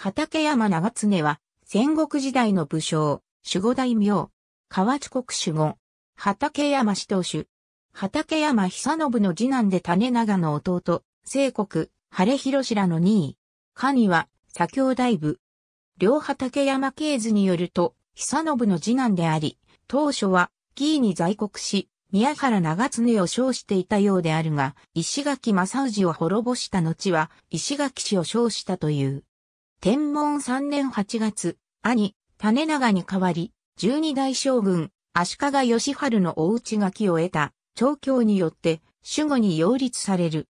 畠山長常は、戦国時代の武将、守護大名、河内国守護、畠山氏当主、畠山久信の次男で種長の弟、聖国、晴広らの2位、神は、左京大部。両畠山系図によると、久信の次男であり、当初は、紀伊に在国し、宮原長常を称していたようであるが、石垣正氏を滅ぼした後は、石垣氏を称したという。天文3年8月、兄、種長に代わり、十二代将軍、足利義春のお内書きを得た、調教によって、守護に擁立される。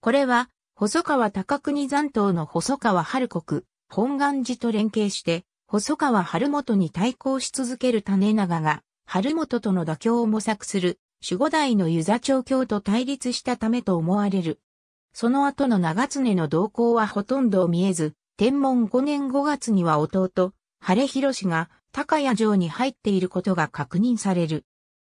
これは、細川高国残党の細川春国、本願寺と連携して、細川春元に対抗し続ける種長が、春元との妥協を模索する、守護代の湯座調教と対立したためと思われる。その後の長常の動向はほとんど見えず、天文5年5月には弟、晴れ広が高谷城に入っていることが確認される。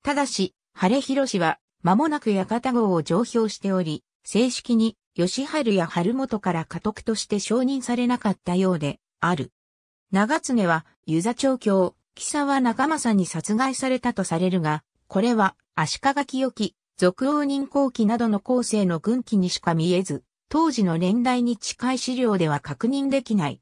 ただし、晴れ広は間もなく館号を上表しており、正式に吉春や春元から家督として承認されなかったようである。長常は湯座長教、木沢中正に殺害されたとされるが、これは足利清き、俗王人後期などの後世の軍記にしか見えず、当時の年代に近い資料では確認できない。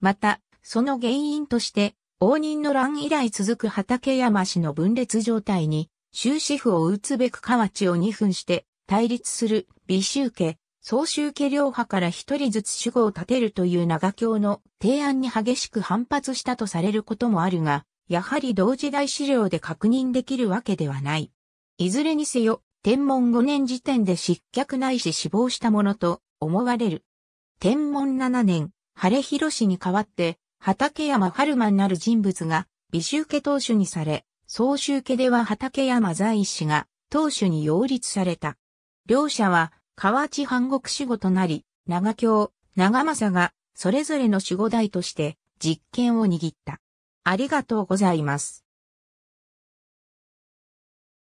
また、その原因として、応仁の乱以来続く畠山氏の分裂状態に、終止符を打つべく河内を二分して対立する美州家、総州家両派から一人ずつ主語を立てるという長教の提案に激しく反発したとされることもあるが、やはり同時代資料で確認できるわけではない。いずれにせよ、天文5年時点で失脚ないし死亡したものと思われる。天文7年、晴れ広氏に代わって、畠山春馬なる人物が、美州家当主にされ、総州家では畠山在氏が、当主に擁立された。両者は、河内藩国守護となり、長京、長政が、それぞれの守護代として、実権を握った。ありがとうございます。